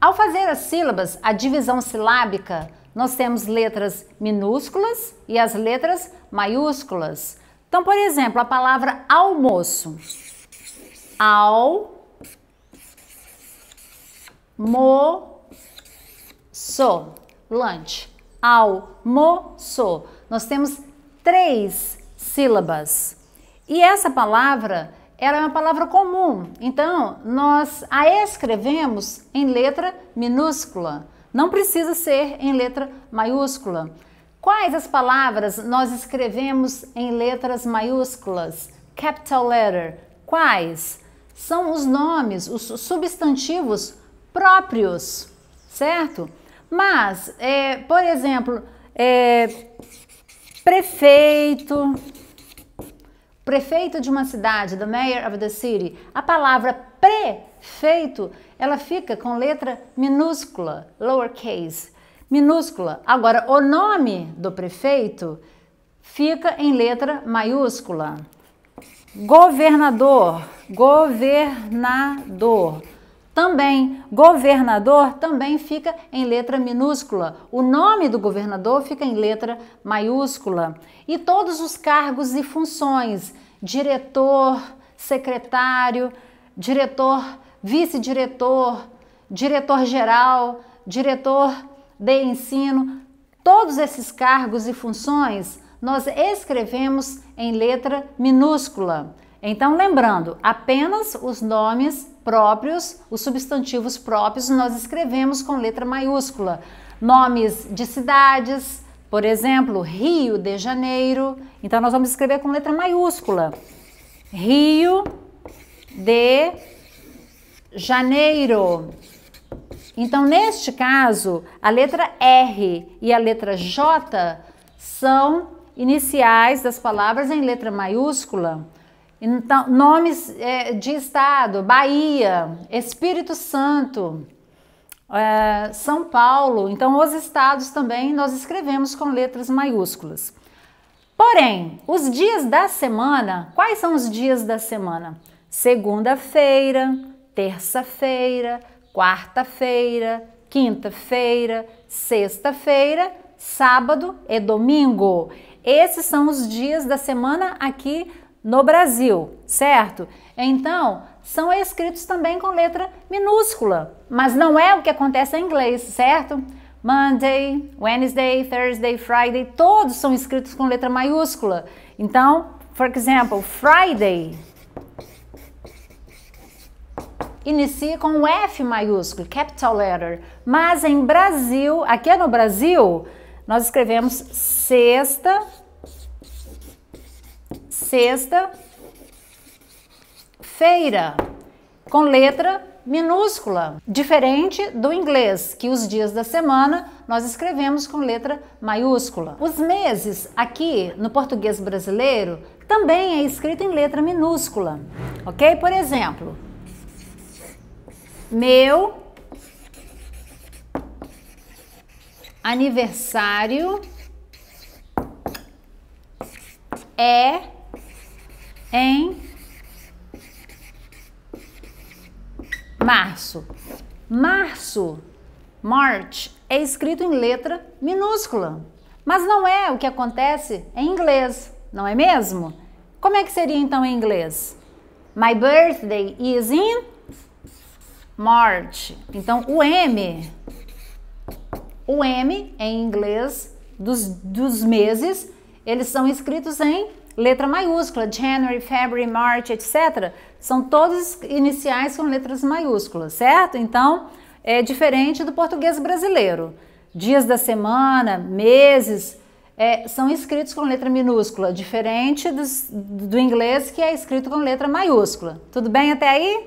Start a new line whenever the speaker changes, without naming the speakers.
Ao fazer as sílabas, a divisão silábica, nós temos letras minúsculas e as letras maiúsculas. Então, por exemplo, a palavra almoço. Al mo so lunch so. nós temos três sílabas e essa palavra era uma palavra comum. Então, nós a escrevemos em letra minúscula. Não precisa ser em letra maiúscula. Quais as palavras nós escrevemos em letras maiúsculas? Capital letter. Quais? São os nomes, os substantivos próprios, certo? Mas, é, por exemplo, é, prefeito, prefeito de uma cidade, the mayor of the city, a palavra prefeito, ela fica com letra minúscula, lowercase, minúscula. Agora, o nome do prefeito fica em letra maiúscula. Governador, governador também. Governador também fica em letra minúscula. O nome do governador fica em letra maiúscula. E todos os cargos e funções: diretor, secretário, diretor, vice-diretor, diretor-geral, diretor de ensino, todos esses cargos e funções nós escrevemos em letra minúscula. Então, lembrando, apenas os nomes próprios, os substantivos próprios, nós escrevemos com letra maiúscula. Nomes de cidades, por exemplo, Rio de Janeiro. Então, nós vamos escrever com letra maiúscula. Rio de Janeiro. Então, neste caso, a letra R e a letra J são iniciais das palavras em letra maiúscula. Então, nomes é, de estado: Bahia, Espírito Santo, é, São Paulo. Então, os estados também nós escrevemos com letras maiúsculas. Porém, os dias da semana, quais são os dias da semana? Segunda-feira, terça-feira, quarta-feira, quinta-feira, sexta-feira, sábado e domingo. Esses são os dias da semana aqui no Brasil, certo? Então, são escritos também com letra minúscula, mas não é o que acontece em inglês, certo? Monday, Wednesday, Thursday, Friday, todos são escritos com letra maiúscula. Então, por exemplo, Friday inicia com F maiúsculo, capital letter. Mas em Brasil, aqui no Brasil, nós escrevemos sexta, sexta, feira, com letra minúscula, diferente do inglês, que os dias da semana nós escrevemos com letra maiúscula. Os meses aqui no português brasileiro também é escrito em letra minúscula, ok? Por exemplo, meu aniversário é em março. Março, March, é escrito em letra minúscula, mas não é o que acontece em inglês, não é mesmo? Como é que seria então em inglês? My birthday is in March. Então o M, o M em inglês dos, dos meses, eles são escritos em letra maiúscula, January, February, March, etc. São todos iniciais com letras maiúsculas, certo? Então, é diferente do português brasileiro. Dias da semana, meses, é, são escritos com letra minúscula, diferente dos, do inglês que é escrito com letra maiúscula. Tudo bem até aí?